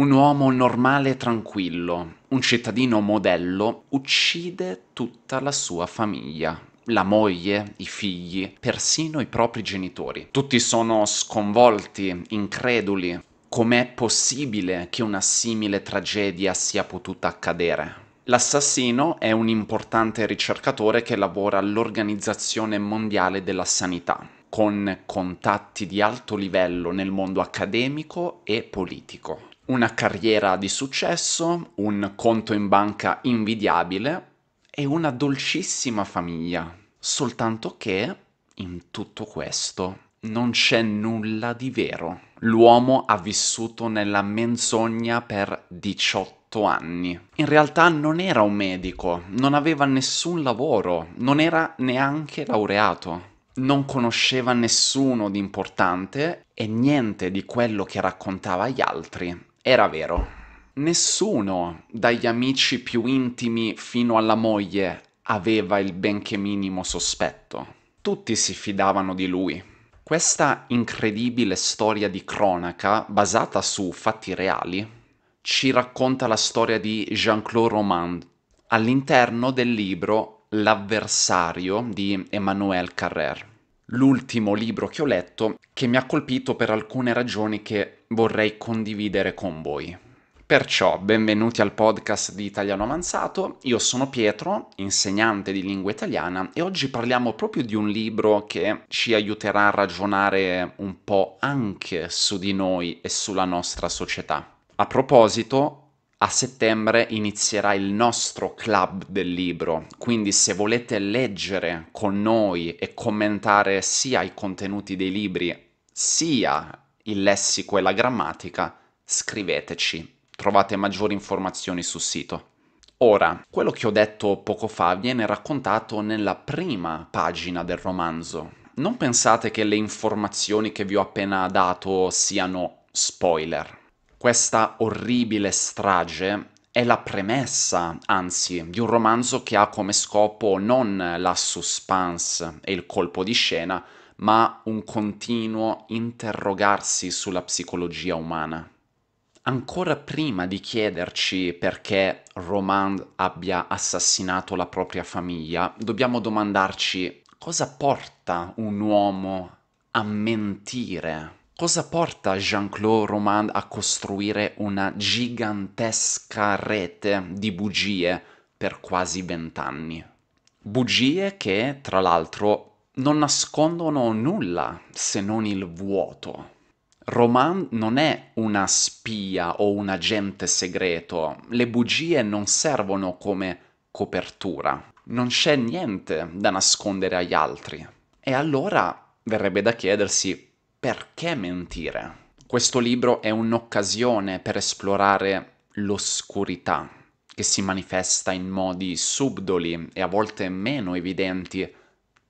Un uomo normale e tranquillo, un cittadino modello, uccide tutta la sua famiglia la moglie, i figli, persino i propri genitori. Tutti sono sconvolti, increduli. Com'è possibile che una simile tragedia sia potuta accadere? L'assassino è un importante ricercatore che lavora all'Organizzazione Mondiale della Sanità, con contatti di alto livello nel mondo accademico e politico una carriera di successo, un conto in banca invidiabile e una dolcissima famiglia. Soltanto che in tutto questo non c'è nulla di vero. L'uomo ha vissuto nella menzogna per 18 anni. In realtà non era un medico, non aveva nessun lavoro, non era neanche laureato, non conosceva nessuno di importante e niente di quello che raccontava agli altri era vero. Nessuno, dagli amici più intimi fino alla moglie, aveva il benché minimo sospetto. Tutti si fidavano di lui. Questa incredibile storia di cronaca, basata su fatti reali, ci racconta la storia di Jean-Claude Romand all'interno del libro L'avversario di Emmanuel Carrère, l'ultimo libro che ho letto che mi ha colpito per alcune ragioni che vorrei condividere con voi. Perciò, benvenuti al podcast di Italiano Avanzato, io sono Pietro, insegnante di lingua italiana e oggi parliamo proprio di un libro che ci aiuterà a ragionare un po' anche su di noi e sulla nostra società. A proposito, a settembre inizierà il nostro club del libro, quindi se volete leggere con noi e commentare sia i contenuti dei libri sia il lessico e la grammatica, scriveteci. Trovate maggiori informazioni sul sito. Ora, quello che ho detto poco fa viene raccontato nella prima pagina del romanzo. Non pensate che le informazioni che vi ho appena dato siano spoiler. Questa orribile strage è la premessa, anzi, di un romanzo che ha come scopo non la suspense e il colpo di scena, ma un continuo interrogarsi sulla psicologia umana. Ancora prima di chiederci perché Romand abbia assassinato la propria famiglia, dobbiamo domandarci cosa porta un uomo a mentire? Cosa porta Jean-Claude Romand a costruire una gigantesca rete di bugie per quasi vent'anni? Bugie che, tra l'altro, non nascondono nulla se non il vuoto. Roman non è una spia o un agente segreto, le bugie non servono come copertura, non c'è niente da nascondere agli altri. E allora verrebbe da chiedersi perché mentire? Questo libro è un'occasione per esplorare l'oscurità che si manifesta in modi subdoli e a volte meno evidenti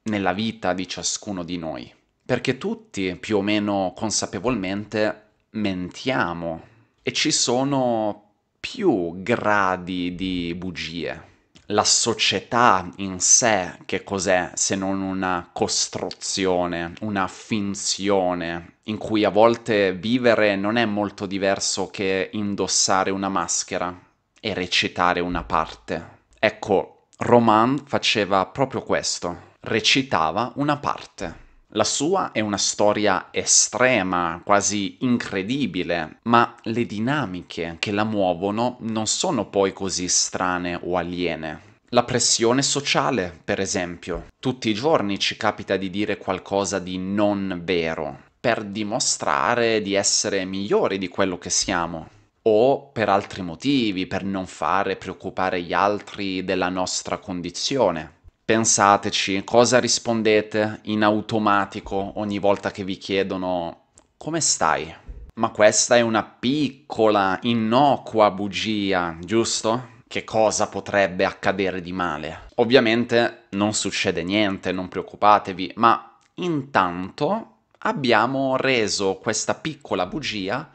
nella vita di ciascuno di noi, perché tutti più o meno consapevolmente mentiamo e ci sono più gradi di bugie. La società in sé che cos'è se non una costruzione, una finzione, in cui a volte vivere non è molto diverso che indossare una maschera e recitare una parte. Ecco, Roman faceva proprio questo recitava una parte. La sua è una storia estrema, quasi incredibile, ma le dinamiche che la muovono non sono poi così strane o aliene. La pressione sociale, per esempio. Tutti i giorni ci capita di dire qualcosa di non vero, per dimostrare di essere migliori di quello che siamo o per altri motivi, per non fare preoccupare gli altri della nostra condizione. Pensateci, cosa rispondete in automatico ogni volta che vi chiedono come stai? Ma questa è una piccola, innocua bugia, giusto? Che cosa potrebbe accadere di male? Ovviamente non succede niente, non preoccupatevi, ma intanto abbiamo reso questa piccola bugia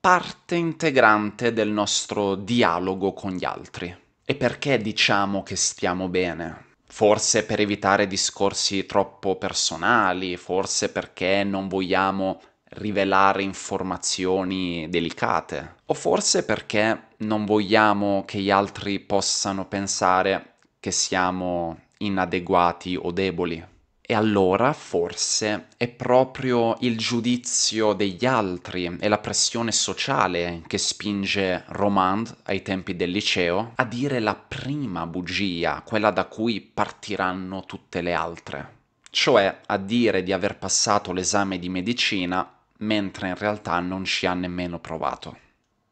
parte integrante del nostro dialogo con gli altri. E perché diciamo che stiamo bene? forse per evitare discorsi troppo personali, forse perché non vogliamo rivelare informazioni delicate, o forse perché non vogliamo che gli altri possano pensare che siamo inadeguati o deboli. E allora forse è proprio il giudizio degli altri e la pressione sociale che spinge Romand ai tempi del liceo a dire la prima bugia, quella da cui partiranno tutte le altre. Cioè a dire di aver passato l'esame di medicina mentre in realtà non ci ha nemmeno provato.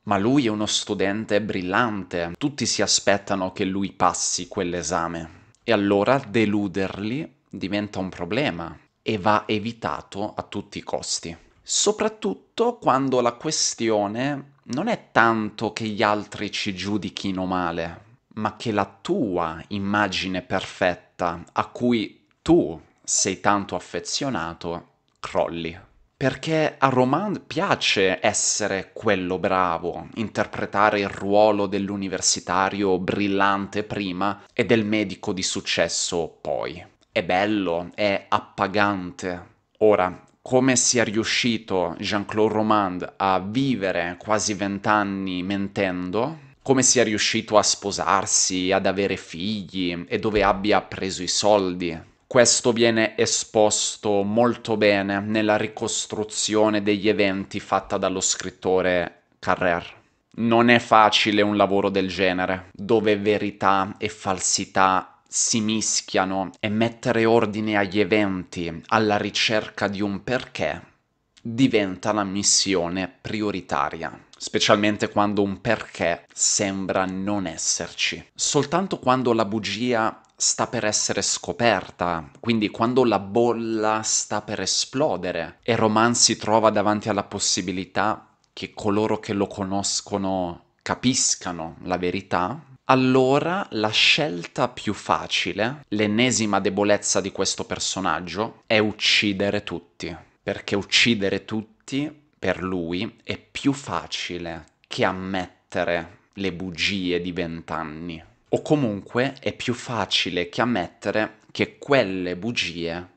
Ma lui è uno studente brillante, tutti si aspettano che lui passi quell'esame. E allora deluderli diventa un problema e va evitato a tutti i costi. Soprattutto quando la questione non è tanto che gli altri ci giudichino male, ma che la tua immagine perfetta a cui tu sei tanto affezionato crolli perché a Roman piace essere quello bravo, interpretare il ruolo dell'universitario brillante prima e del medico di successo poi è bello, è appagante. Ora, come sia riuscito Jean-Claude Romand a vivere quasi vent'anni mentendo, come sia riuscito a sposarsi, ad avere figli e dove abbia preso i soldi. Questo viene esposto molto bene nella ricostruzione degli eventi fatta dallo scrittore Carrer. Non è facile un lavoro del genere, dove verità e falsità si mischiano e mettere ordine agli eventi alla ricerca di un perché diventa la missione prioritaria, specialmente quando un perché sembra non esserci. Soltanto quando la bugia sta per essere scoperta, quindi quando la bolla sta per esplodere e Roman si trova davanti alla possibilità che coloro che lo conoscono capiscano la verità, allora la scelta più facile, l'ennesima debolezza di questo personaggio, è uccidere tutti. Perché uccidere tutti, per lui, è più facile che ammettere le bugie di vent'anni. O comunque è più facile che ammettere che quelle bugie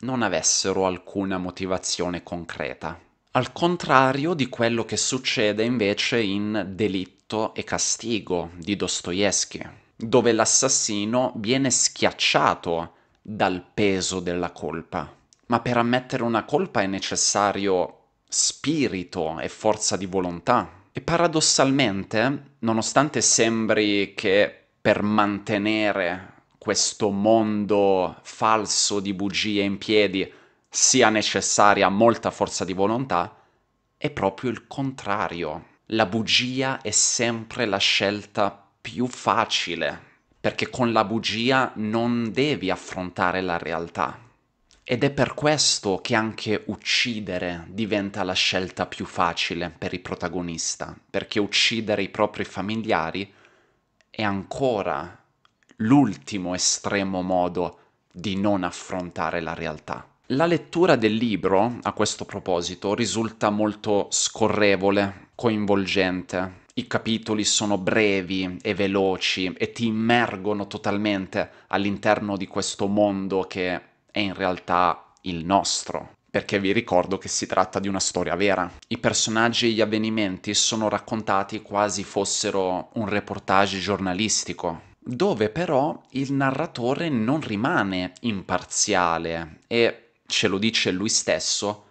non avessero alcuna motivazione concreta. Al contrario di quello che succede invece in Delete Delitto e castigo di Dostoevsky, dove l'assassino viene schiacciato dal peso della colpa. Ma per ammettere una colpa è necessario spirito e forza di volontà. E paradossalmente, nonostante sembri che per mantenere questo mondo falso di bugie in piedi sia necessaria molta forza di volontà, è proprio il contrario la bugia è sempre la scelta più facile, perché con la bugia non devi affrontare la realtà. Ed è per questo che anche uccidere diventa la scelta più facile per il protagonista, perché uccidere i propri familiari è ancora l'ultimo estremo modo di non affrontare la realtà. La lettura del libro, a questo proposito, risulta molto scorrevole, coinvolgente. I capitoli sono brevi e veloci e ti immergono totalmente all'interno di questo mondo che è in realtà il nostro perché vi ricordo che si tratta di una storia vera. I personaggi e gli avvenimenti sono raccontati quasi fossero un reportage giornalistico, dove però il narratore non rimane imparziale e ce lo dice lui stesso,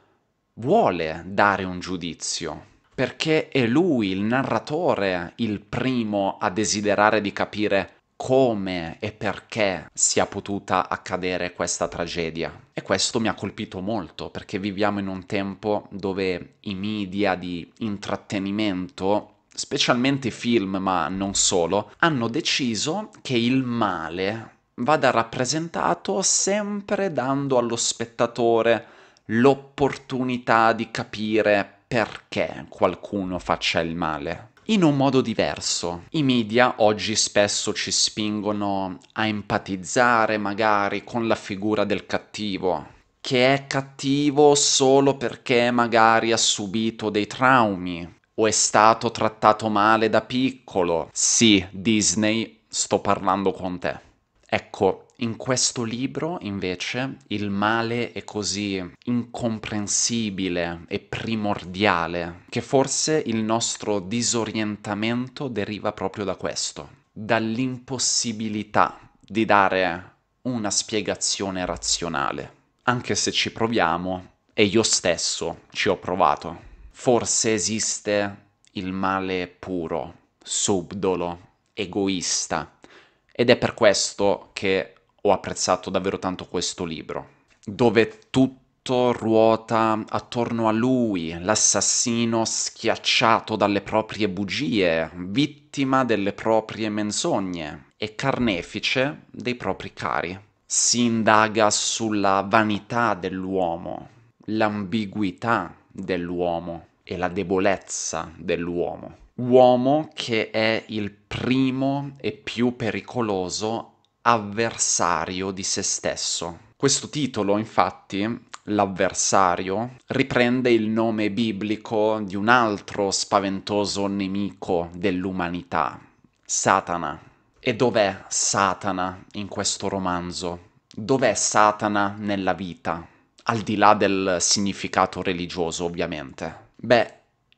vuole dare un giudizio, perché è lui, il narratore, il primo a desiderare di capire come e perché sia potuta accadere questa tragedia. E questo mi ha colpito molto perché viviamo in un tempo dove i media di intrattenimento specialmente film ma non solo, hanno deciso che il male vada rappresentato sempre dando allo spettatore l'opportunità di capire perché qualcuno faccia il male. In un modo diverso. I media oggi spesso ci spingono a empatizzare magari con la figura del cattivo, che è cattivo solo perché magari ha subito dei traumi o è stato trattato male da piccolo. Sì, Disney, sto parlando con te. Ecco, in questo libro invece il male è così incomprensibile e primordiale che forse il nostro disorientamento deriva proprio da questo, dall'impossibilità di dare una spiegazione razionale, anche se ci proviamo e io stesso ci ho provato. Forse esiste il male puro, subdolo, egoista ed è per questo che ho apprezzato davvero tanto questo libro, dove tutto ruota attorno a lui, l'assassino schiacciato dalle proprie bugie, vittima delle proprie menzogne e carnefice dei propri cari. Si indaga sulla vanità dell'uomo, l'ambiguità dell'uomo e la debolezza dell'uomo uomo che è il primo e più pericoloso avversario di se stesso. Questo titolo, infatti, l'avversario, riprende il nome biblico di un altro spaventoso nemico dell'umanità, Satana. E dov'è Satana in questo romanzo? Dov'è Satana nella vita? Al di là del significato religioso, ovviamente. Beh,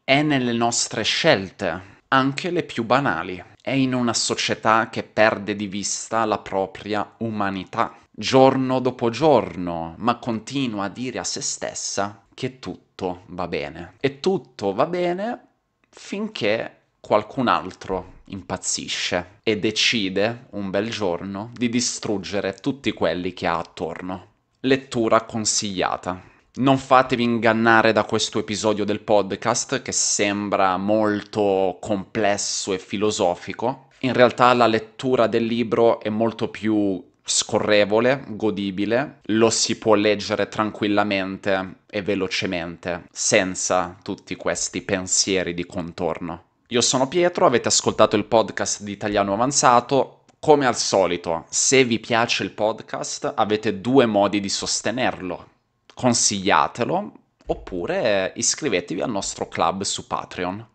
è nelle nostre scelte, anche le più banali. È in una società che perde di vista la propria umanità, giorno dopo giorno, ma continua a dire a se stessa che tutto va bene. E tutto va bene finché qualcun altro impazzisce e decide un bel giorno di distruggere tutti quelli che ha attorno. Lettura consigliata non fatevi ingannare da questo episodio del podcast che sembra molto complesso e filosofico. In realtà la lettura del libro è molto più scorrevole, godibile, lo si può leggere tranquillamente e velocemente, senza tutti questi pensieri di contorno. Io sono Pietro, avete ascoltato il podcast di Italiano Avanzato, come al solito, se vi piace il podcast avete due modi di sostenerlo consigliatelo oppure iscrivetevi al nostro club su Patreon.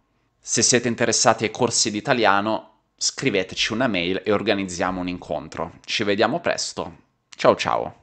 Se siete interessati ai corsi di italiano, scriveteci una mail e organizziamo un incontro. Ci vediamo presto. Ciao ciao!